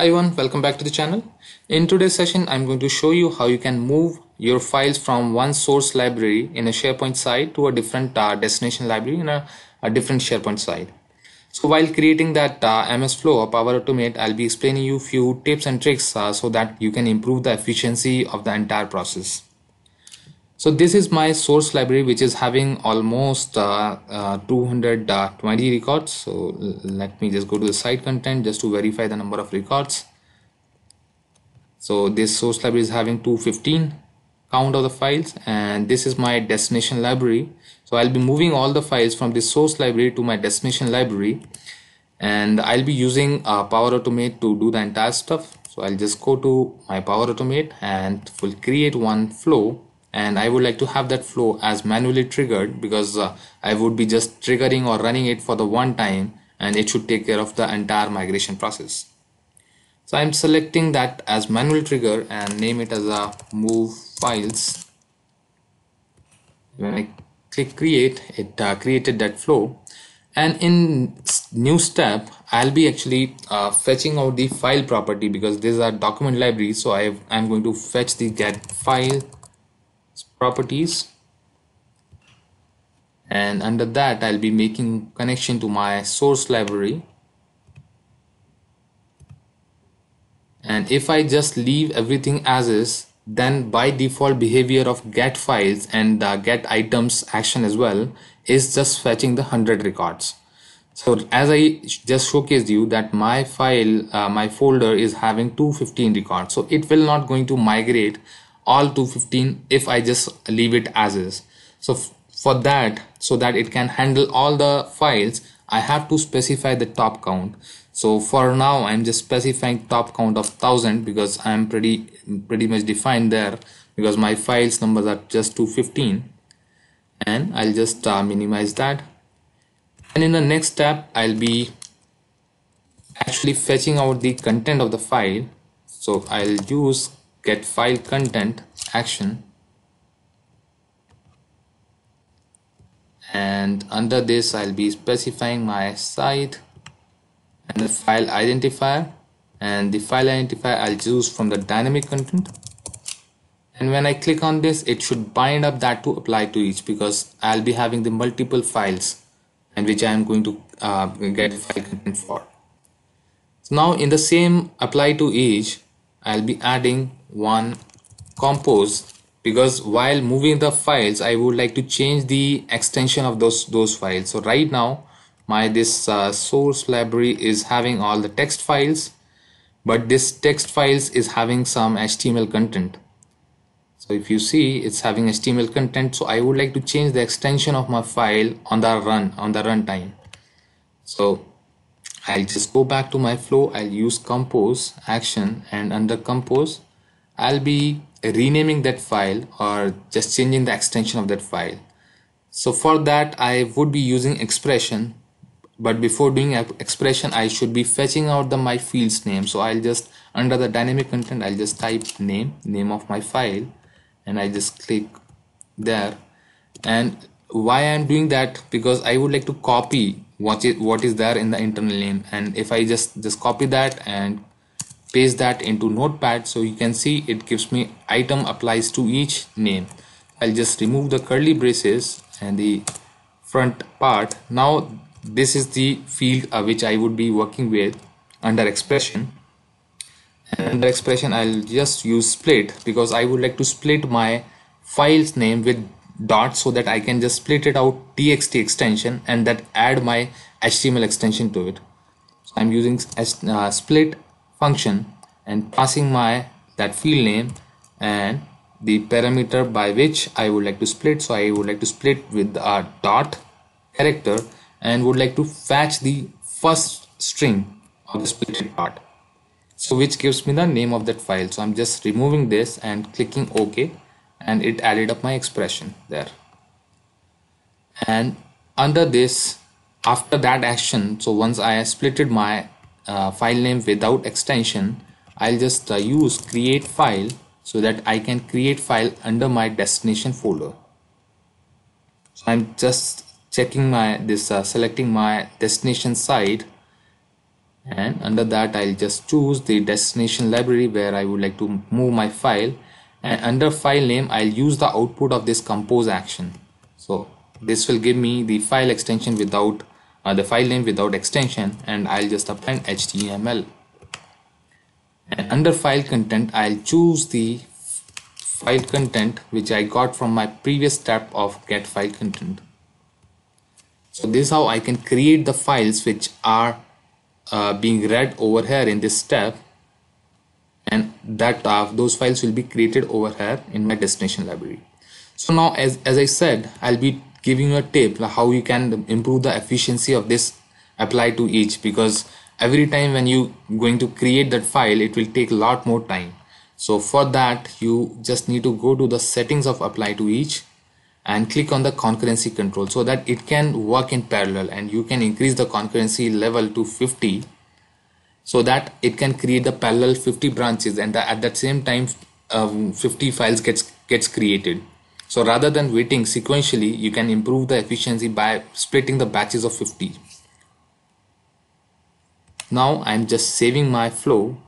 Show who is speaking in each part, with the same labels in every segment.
Speaker 1: Hi everyone, welcome back to the channel. In today's session, I'm going to show you how you can move your files from one source library in a SharePoint site to a different uh, destination library in a, a, different SharePoint site. So while creating that uh, MS Flow or Power Automate, I'll be explaining you few tips and tricks uh, so that you can improve the efficiency of the entire process so this is my source library which is having almost uh, uh, 220 uh, records so let me just go to the site content just to verify the number of records so this source library is having 215 count of the files and this is my destination library so I'll be moving all the files from the source library to my destination library and I'll be using uh, Power Automate to do the entire stuff so I'll just go to my Power Automate and will create one flow and I would like to have that flow as manually triggered because uh, I would be just triggering or running it for the one time and it should take care of the entire migration process. So I'm selecting that as manual trigger and name it as a move files. When I click create, it uh, created that flow and in new step I'll be actually uh, fetching out the file property because these are document libraries so I am going to fetch the get file properties and under that I'll be making connection to my source library and if I just leave everything as is then by default behavior of get files and the get items action as well is just fetching the 100 records so as I just showcased you that my file uh, my folder is having 215 records so it will not going to migrate all 215 if I just leave it as is. So for that, so that it can handle all the files, I have to specify the top count. So for now, I'm just specifying top count of 1000 because I'm pretty, pretty much defined there because my files numbers are just 215 and I'll just uh, minimize that. And in the next step, I'll be actually fetching out the content of the file. So I'll use get file content action and under this I'll be specifying my site and the file identifier and the file identifier I'll choose from the dynamic content and when I click on this it should bind up that to apply to each because I'll be having the multiple files and which I am going to uh, get the file content for so now in the same apply to each I'll be adding one compose because while moving the files I would like to change the extension of those those files so right now my this uh, source library is having all the text files but this text files is having some HTML content so if you see it's having HTML content so I would like to change the extension of my file on the run on the runtime so I'll just go back to my flow I'll use compose action and under compose I'll be renaming that file or just changing the extension of that file so for that I would be using expression but before doing expression I should be fetching out the my fields name so I'll just under the dynamic content I'll just type name name of my file and I just click there and why I'm doing that because I would like to copy what is what is there in the internal name and if I just just copy that and paste that into notepad so you can see it gives me item applies to each name I'll just remove the curly braces and the front part now this is the field uh, which I would be working with under expression and under expression I'll just use split because I would like to split my file's name with dot so that I can just split it out txt extension and that add my HTML extension to it so I'm using uh, split function and passing my that field name and the parameter by which I would like to split so I would like to split with a dot character and would like to fetch the first string of the split part. so which gives me the name of that file so I'm just removing this and clicking OK and it added up my expression there and under this after that action so once I splitted my uh, file name without extension I'll just uh, use create file so that I can create file under my destination folder so I'm just checking my this uh, selecting my destination site and under that I'll just choose the destination library where I would like to move my file and under file name I'll use the output of this compose action so this will give me the file extension without uh, the file name without extension and I'll just append HTML and under file content I'll choose the file content which I got from my previous step of get file content so this is how I can create the files which are uh, being read over here in this step and that uh, those files will be created over here in my destination library so now as, as I said I'll be giving you a tip how you can improve the efficiency of this apply to each because every time when you going to create that file it will take a lot more time so for that you just need to go to the settings of apply to each and click on the concurrency control so that it can work in parallel and you can increase the concurrency level to 50 so that it can create the parallel 50 branches and the, at that same time um, 50 files gets gets created so rather than waiting sequentially, you can improve the efficiency by splitting the batches of 50. Now I'm just saving my flow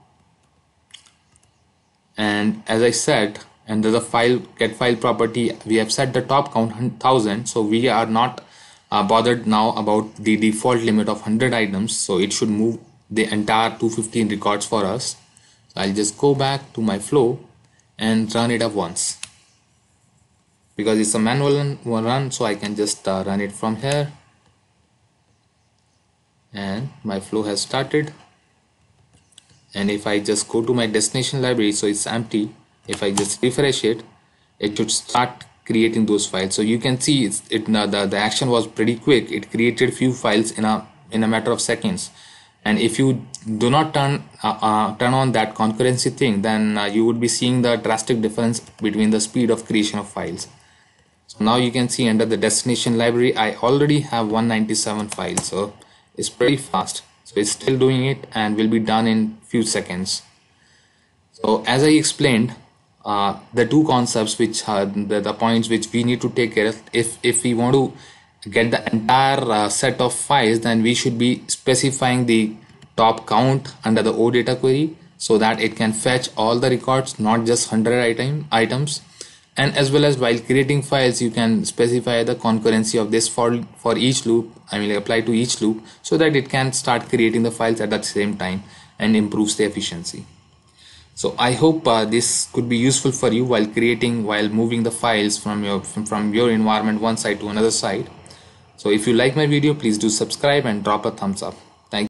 Speaker 1: and as I said under the file get file property we have set the top count 1000 so we are not uh, bothered now about the default limit of 100 items so it should move the entire 215 records for us so I'll just go back to my flow and run it up once because it's a manual run so I can just uh, run it from here and my flow has started and if I just go to my destination library so it's empty if I just refresh it it should start creating those files so you can see it's, it the, the action was pretty quick it created few files in a in a matter of seconds and if you do not turn uh, uh, turn on that concurrency thing then uh, you would be seeing the drastic difference between the speed of creation of files so now you can see under the destination library I already have 197 files so it's pretty fast so it's still doing it and will be done in few seconds so as I explained uh, the two concepts which are the, the, points which we need to take care of if if we want to get the entire uh, set of files then we should be specifying the top count under the odata query so that it can fetch all the records not just 100 item items and as well as while creating files you can specify the concurrency of this for for each loop i mean apply to each loop so that it can start creating the files at the same time and improves the efficiency so i hope uh, this could be useful for you while creating while moving the files from your from, from your environment one side to another side so if you like my video please do subscribe and drop a thumbs up